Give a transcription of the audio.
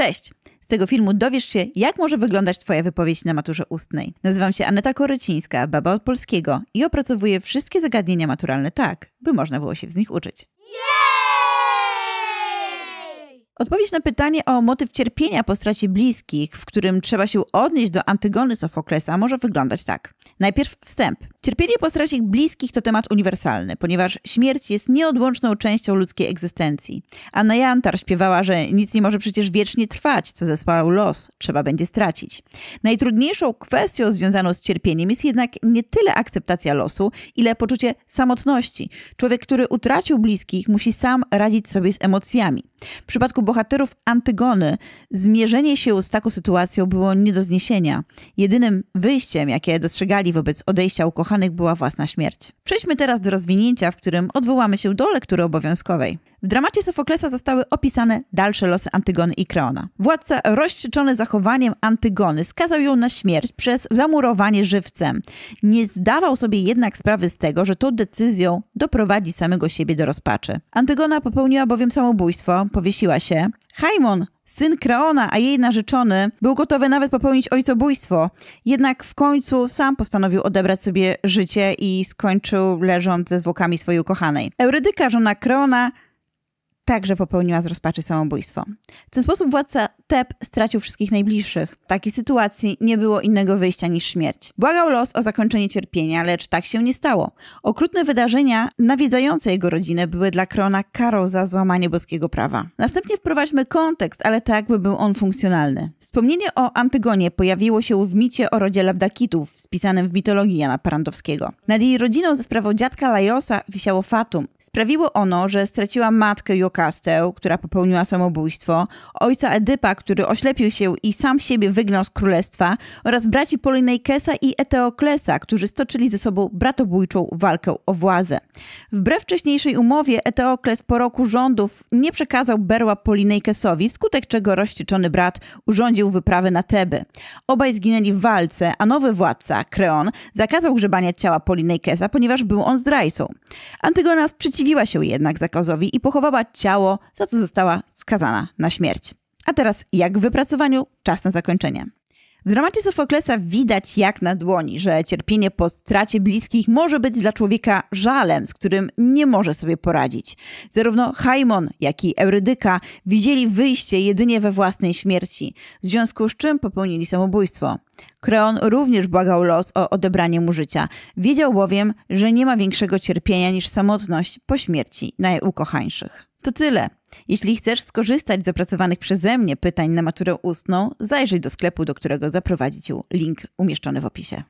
Cześć! Z tego filmu dowiesz się, jak może wyglądać Twoja wypowiedź na maturze ustnej. Nazywam się Aneta Korycińska, baba od polskiego i opracowuję wszystkie zagadnienia maturalne tak, by można było się z nich uczyć. Odpowiedź na pytanie o motyw cierpienia po stracie bliskich, w którym trzeba się odnieść do Antygony Sofoklesa, może wyglądać tak. Najpierw wstęp. Cierpienie po stracie bliskich to temat uniwersalny, ponieważ śmierć jest nieodłączną częścią ludzkiej egzystencji. Anna Jantar śpiewała, że nic nie może przecież wiecznie trwać, co zesłał los, trzeba będzie stracić. Najtrudniejszą kwestią związaną z cierpieniem jest jednak nie tyle akceptacja losu, ile poczucie samotności. Człowiek, który utracił bliskich, musi sam radzić sobie z emocjami. W przypadku bohaterów Antygony zmierzenie się z taką sytuacją było nie do zniesienia. Jedynym wyjściem, jakie dostrzegali wobec odejścia ukochanych, była własna śmierć. Przejdźmy teraz do rozwinięcia, w którym odwołamy się do lektury obowiązkowej. W dramacie Sofoklesa zostały opisane dalsze losy Antygony i Kreona. Władca rozścieczony zachowaniem Antygony skazał ją na śmierć przez zamurowanie żywcem. Nie zdawał sobie jednak sprawy z tego, że tą decyzją doprowadzi samego siebie do rozpaczy. Antygona popełniła bowiem samobójstwo, powiesiła się. Hajmon Syn Kreona, a jej narzeczony, był gotowy nawet popełnić ojcobójstwo, jednak w końcu sam postanowił odebrać sobie życie i skończył leżąc ze zwłokami swojej ukochanej. Eurydyka, żona Kreona, także popełniła z rozpaczy samobójstwo. W ten sposób władca Teb stracił wszystkich najbliższych. W takiej sytuacji nie było innego wyjścia niż śmierć. Błagał los o zakończenie cierpienia, lecz tak się nie stało. Okrutne wydarzenia nawiedzające jego rodzinę były dla Krona karą za złamanie boskiego prawa. Następnie wprowadźmy kontekst, ale tak by był on funkcjonalny. Wspomnienie o Antygonie pojawiło się w micie o rodzie Labdakitów, spisanym w mitologii Jana Parandowskiego. Nad jej rodziną ze sprawą dziadka Lajosa wisiało fatum. Sprawiło ono, że straciła matkę Jokastę, która popełniła samobójstwo, ojca Edypa, który oślepił się i sam siebie wygnał z królestwa, oraz braci Polinejkesa i Eteoklesa, którzy stoczyli ze sobą bratobójczą walkę o władzę. Wbrew wcześniejszej umowie, Eteokles po roku rządów nie przekazał berła Polinejkesowi, wskutek czego rozścieczony brat urządził wyprawę na Teby. Obaj zginęli w walce, a nowy władca, Kreon, zakazał grzebania ciała Polinejkesa, ponieważ był on zdrajcą. Antygona sprzeciwiła się jednak zakazowi i pochowała ciało, za co została skazana na śmierć. A teraz, jak w wypracowaniu, czas na zakończenie. W dramacie Sofoklesa widać jak na dłoni, że cierpienie po stracie bliskich może być dla człowieka żalem, z którym nie może sobie poradzić. Zarówno Hajmon, jak i Eurydyka widzieli wyjście jedynie we własnej śmierci, w związku z czym popełnili samobójstwo. Kreon również błagał los o odebranie mu życia. Wiedział bowiem, że nie ma większego cierpienia niż samotność po śmierci najukochańszych. To tyle. Jeśli chcesz skorzystać z opracowanych przeze mnie pytań na maturę ustną, zajrzyj do sklepu, do którego zaprowadzi cię link umieszczony w opisie.